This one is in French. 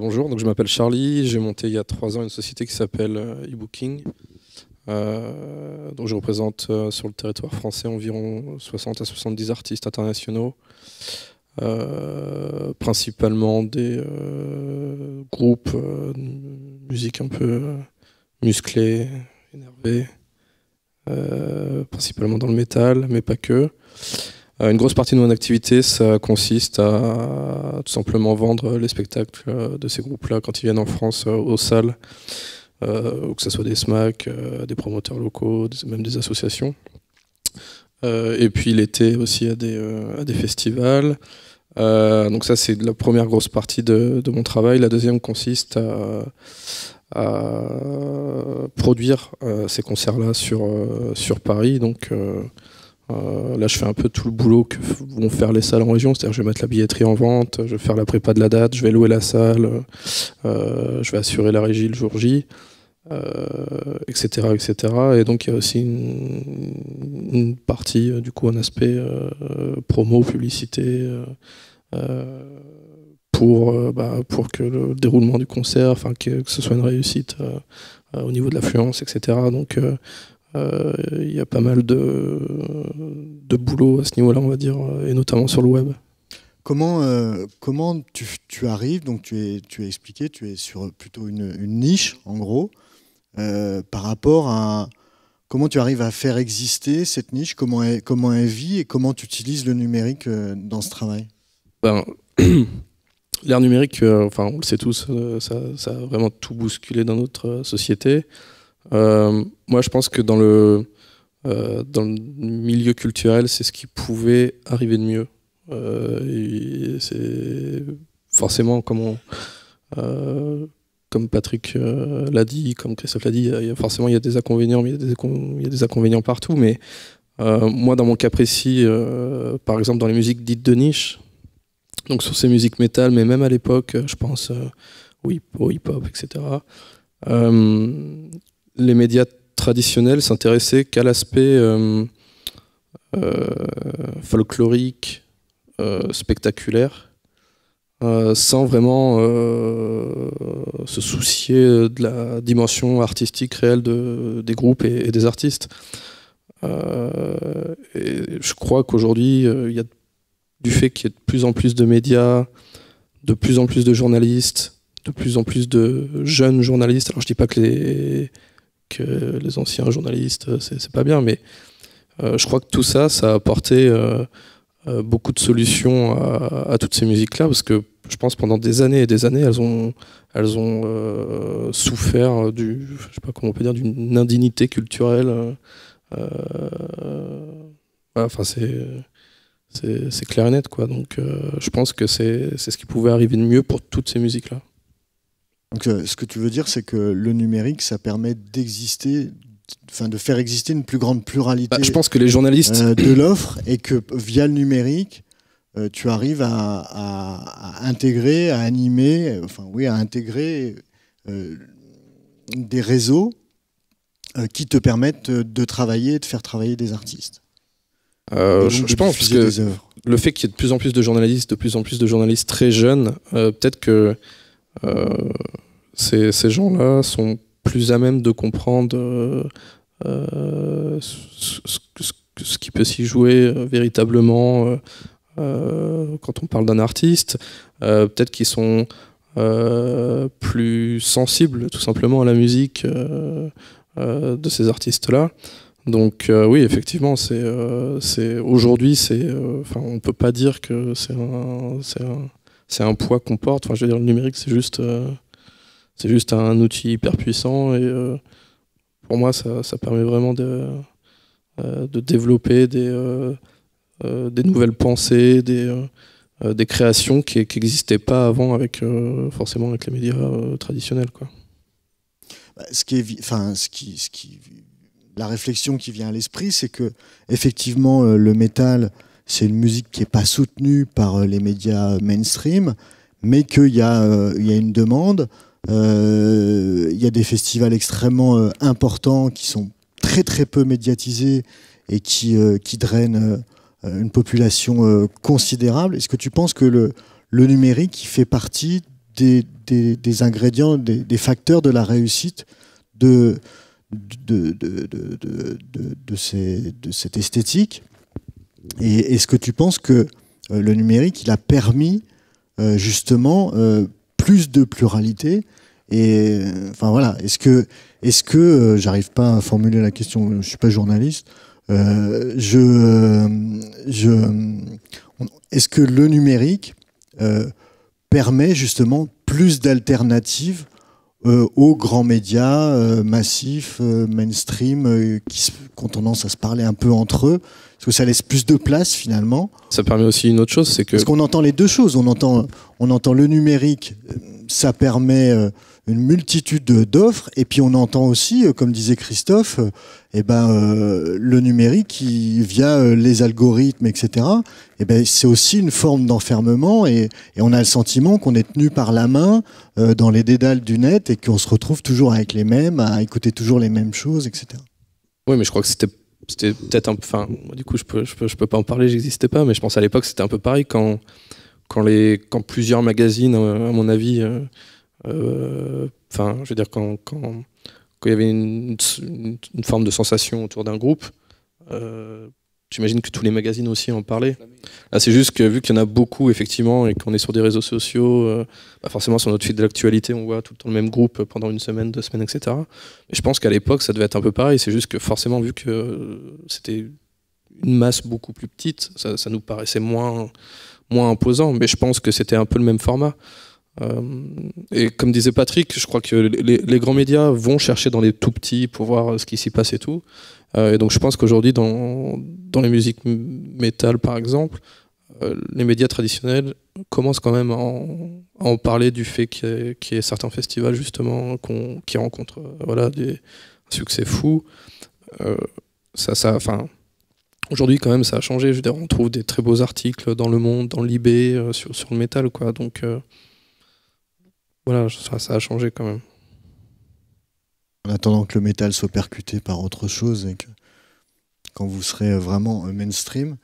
Bonjour, donc je m'appelle Charlie, j'ai monté il y a trois ans une société qui s'appelle euh, eBooking, euh, je représente euh, sur le territoire français environ 60 à 70 artistes internationaux, euh, principalement des groupes de musique un peu musclés, énervés, principalement dans le métal, mais pas que. Euh, une grosse partie de mon activité, ça consiste à euh, tout simplement vendre euh, les spectacles de ces groupes-là quand ils viennent en France aux salles, euh, que ce soit des SMAC, des promoteurs locaux, même des associations. et puis l'été aussi à des, festivals. donc ça, c'est la première grosse partie de, mon travail. La deuxième consiste à, produire ces concerts-là sur, sur Paris. Donc euh, là, je fais un peu tout le boulot que vont faire les salles en région, c'est-à-dire je vais mettre la billetterie en vente, je vais faire la prépa de la date, je vais louer la salle, euh, je vais assurer la régie le jour J, etc., euh, etc. Et donc il y a aussi une, partie, du coup, un aspect promo, publicité. pour, bah, pour que le déroulement du concert, que, que, ce soit une réussite au niveau de l'affluence, etc. Donc euh, il y a pas mal de, de boulot à ce niveau-là, on va dire, et notamment sur le web. Comment, euh, comment tu, tu, arrives, donc tu es, tu expliqué, tu es sur plutôt une, une niche en gros, euh, par rapport à comment tu arrives à faire exister cette niche, comment elle, comment elle vit et comment tu utilises le numérique dans ce travail ben, L'ère numérique, enfin, on le sait tous, ça, ça, a vraiment tout bousculé dans notre société. Euh, moi, je pense que dans le, euh, dans le milieu culturel, c'est ce qui pouvait arriver de mieux. Euh, c'est forcément comme comme Patrick l'a dit, comme Christophe l'a dit, il y a, forcément il y a des inconvénients, il y, a des inconvénients partout. Mais moi, dans mon cas précis, par exemple dans les musiques dites de niche, donc sur ces musiques métal, mais même à l'époque, je pense au hip-hop, etc les médias traditionnels s'intéressaient qu'à l'aspect euh, euh, folklorique, euh, spectaculaire, sans vraiment se soucier de la dimension artistique réelle des groupes et, des artistes. et je crois qu'aujourd'hui, il y a du fait qu'il y ait de plus en plus de médias, de plus en plus de journalistes, de plus en plus de jeunes journalistes. Alors je dis pas que les, les anciens journalistes, euh, c'est pas bien, mais euh, je crois que tout ça, ça a apporté euh, beaucoup de solutions à, toutes ces musiques-là, parce que je pense pendant des années et des années, elles ont, elles ont souffert du, je sais pas comment on peut dire, d'une indignité culturelle. enfin, c'est c'est clair et net, quoi. Donc, je pense que c'est ce qui pouvait arriver de mieux pour toutes ces musiques-là. Donc, euh, ce que tu veux dire, c'est que le numérique, ça permet d'exister Enfin, de faire exister une plus grande pluralité. Bah, je pense que les journalistes euh, de l'offre et que via le numérique, euh, tu arrives à, intégrer, à animer, enfin oui, à intégrer des réseaux qui te permettent de travailler, de faire travailler des artistes. je, pense que le fait qu'il y ait de plus en plus de journalistes, de plus en plus de journalistes très jeunes, peut-être que euh, ces, ces gens-là sont plus à même de comprendre euh, euh, ce, qui peut s'y jouer véritablement quand on parle d'un artiste. Peut-être qu'ils sont plus sensibles tout simplement à la musique de ces artistes-là. Donc oui, effectivement, c'est c'est aujourd'hui, c'est, on ne peut pas dire que c'est un, c'est un poids qu'on porte. Enfin, je veux dire, le numérique, c'est juste, euh, c'est juste un outil hyper puissant et euh, pour moi, ça, ça permet vraiment de, euh, de développer des, des nouvelles pensées, des des créations qui n'existaient pas avant avec forcément avec les médias traditionnels quoi. Bah, ce qui est enfin ce qui ce qui la réflexion qui vient à l'esprit c'est que effectivement le métal c'est une musique qui n'est pas soutenue par euh, les médias mainstream, mais qu'il y, a euh, une demande. Euh, il y a des festivals extrêmement importants qui sont très très peu médiatisés et qui, qui drainent une population considérable. Est-ce que tu penses que le, numérique fait partie des, ingrédients, des, facteurs de la réussite de, cette esthétique est-ce que tu penses que euh, le numérique, il a permis euh, justement euh, plus de pluralité et enfin voilà, est-ce que, est que j'arrive pas à formuler la question Je suis pas journaliste. est-ce que le numérique permet justement plus d'alternatives euh, aux grands médias euh, massifs, euh, mainstream, qui, qui, ont tendance à se parler un peu entre eux Parce que ça laisse plus de place finalement. Ça permet aussi une autre chose, c'est que... Parce qu'on entend les deux choses. On entend, on entend le numérique, ça permet une multitude d'offres. Et puis on entend aussi, euh, comme disait Christophe, et euh, eh ben, euh, le numérique qui, via les algorithmes, etc., et eh ben, c'est aussi une forme d'enfermement et, on a le sentiment qu'on est tenu par la main dans les dédales du net et qu'on se retrouve toujours avec les mêmes, à écouter toujours les mêmes choses, etc. Oui, mais je crois que c'était peut-être un peu... Enfin, du coup, je peux, je peux, je peux pas en parler, j'existais pas, mais je pense à l'époque, c'était un peu pareil quand, quand, les, quand plusieurs magazines, à mon avis euh, enfin, je veux dire, quand, il y avait une, forme de sensation autour d'un groupe, euh, J'imagine que tous les magazines aussi en parlaient. Là, c'est juste que vu qu'il y en a beaucoup, effectivement, et qu'on est sur des réseaux sociaux, euh, bah, forcément, sur notre fil de l'actualité, on voit tout le temps le même groupe pendant une semaine, deux semaines, etc. je pense qu'à l'époque, ça devait être un peu pareil. C'est juste que forcément, vu que c'était une masse beaucoup plus petite, ça, ça, nous paraissait moins, moins imposant. Mais je pense que c'était un peu le même format. Euh, et comme disait Patrick, je crois que les, grands médias vont chercher dans les tout petits pour voir euh, ce qui s'y passe et tout. Euh, et donc je pense qu'aujourd'hui, dans, dans les musiques métal par exemple, les médias traditionnels commencent quand même à en, parler du fait qu'il y, ait certains festivals justement qui rencontrent voilà, des, succès fous. ça, ça, enfin, Aujourd'hui, quand même, ça a changé. Je on trouve des très beaux articles dans Le Monde, dans l'IB, sur, le métal. Quoi. Donc, voilà, ça, a changé quand même. En attendant que le métal soit percuté par autre chose et que quand vous serez vraiment mainstream,